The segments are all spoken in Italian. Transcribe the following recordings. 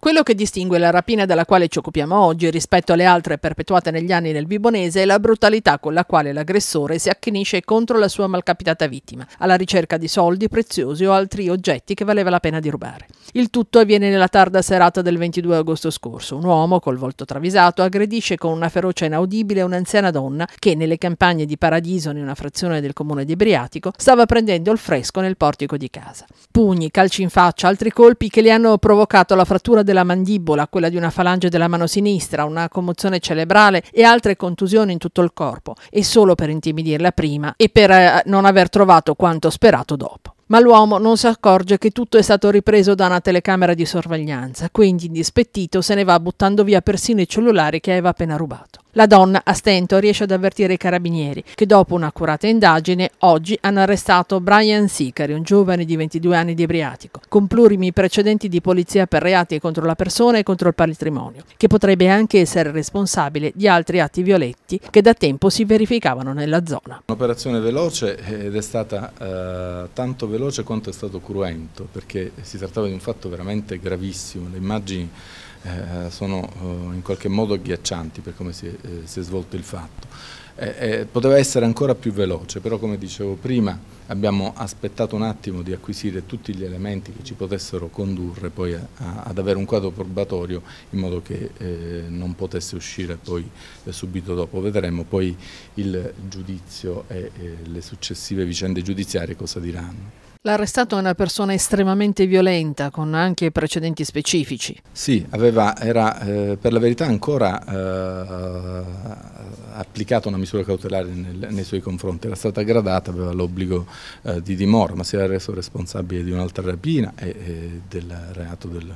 Quello che distingue la rapina della quale ci occupiamo oggi rispetto alle altre perpetuate negli anni nel Bibonese è la brutalità con la quale l'aggressore si accanisce contro la sua malcapitata vittima, alla ricerca di soldi preziosi o altri oggetti che valeva la pena di rubare. Il tutto avviene nella tarda serata del 22 agosto scorso. Un uomo, col volto travisato, aggredisce con una ferocia inaudibile un'anziana donna che, nelle campagne di Paradiso, in una frazione del comune di Briatico, stava prendendo il fresco nel portico di casa. Pugni, calci in faccia, altri colpi che le hanno provocato la frattura della mandibola, quella di una falange della mano sinistra, una commozione cerebrale e altre contusioni in tutto il corpo, e solo per intimidirla prima e per eh, non aver trovato quanto sperato dopo. Ma l'uomo non si accorge che tutto è stato ripreso da una telecamera di sorveglianza, quindi indispettito se ne va buttando via persino i cellulari che aveva appena rubato. La donna a stento riesce ad avvertire i carabinieri che dopo un'accurata indagine oggi hanno arrestato Brian Sicari, un giovane di 22 anni di ebriatico, con plurimi precedenti di polizia per reati contro la persona e contro il patrimonio, che potrebbe anche essere responsabile di altri atti violetti che da tempo si verificavano nella zona. Un'operazione veloce ed è stata eh, tanto veloce quanto è stato cruento, perché si trattava di un fatto veramente gravissimo. Le immagini eh, eh, sono eh, in qualche modo agghiaccianti per come si è, si è svolto il fatto. poteva essere ancora più veloce, però come dicevo prima abbiamo aspettato un attimo di acquisire tutti gli elementi che ci potessero condurre poi a, a, ad avere un quadro probatorio in modo che eh, non potesse uscire poi eh, subito dopo. Vedremo poi il giudizio e eh, le successive vicende giudiziarie cosa diranno. L'arrestato è una persona estremamente violenta, con anche precedenti specifici. Sì, aveva, era eh, per la verità ancora eh, applicata una misura cautelare nel, nei suoi confronti, era stata gradata, aveva l'obbligo eh, di dimora, ma si era reso responsabile di un'altra rapina e, e, del reato del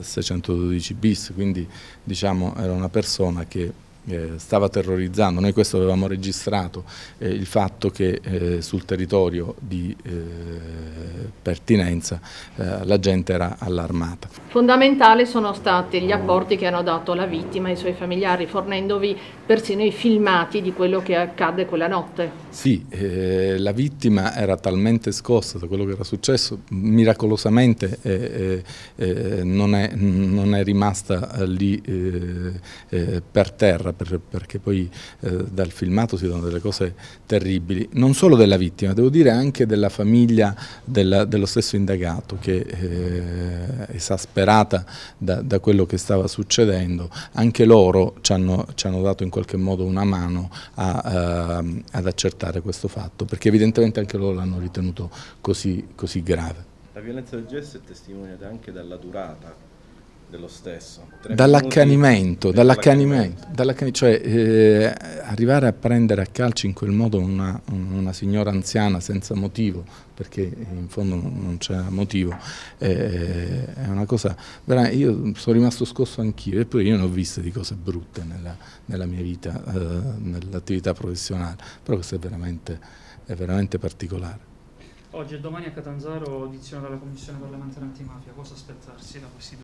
612 eh, bis, quindi diciamo era una persona che eh, stava terrorizzando. Noi questo avevamo registrato, eh, il fatto che eh, sul territorio di pertinenza eh, la gente era allarmata. Fondamentali sono stati gli apporti che hanno dato la vittima e i suoi familiari, fornendovi persino i filmati di quello che accadde quella notte. Sì, eh, la vittima era talmente scossa da quello che era successo, miracolosamente eh, eh, eh non, è, non, è, rimasta eh, lì per terra, per, perché poi dal filmato si danno delle cose terribili, non solo della vittima, devo dire anche della famiglia, della, del dello stesso indagato che eh, esasperata da, da, quello che stava succedendo, anche loro ci hanno, ci hanno dato in qualche modo una mano a, eh, ad accertare questo fatto, perché evidentemente anche loro l'hanno ritenuto così, così grave. La violenza del gesto è testimoniata anche dalla durata dello stesso. Dall'accanimento, dall'accanimento, dall'accanimento, cioè eh, arrivare a prendere a calci in quel modo una, una signora anziana senza motivo, perché in fondo non c'è motivo, eh, è una cosa, io sono rimasto scosso anch'io, eppure io ne ho viste di cose brutte nella, nella mia vita, eh, nell'attività professionale, però questo è veramente, è veramente particolare. Oggi e domani a Catanzaro audizione dalla Commissione parlamentare antimafia, cosa aspettarsi da questi due?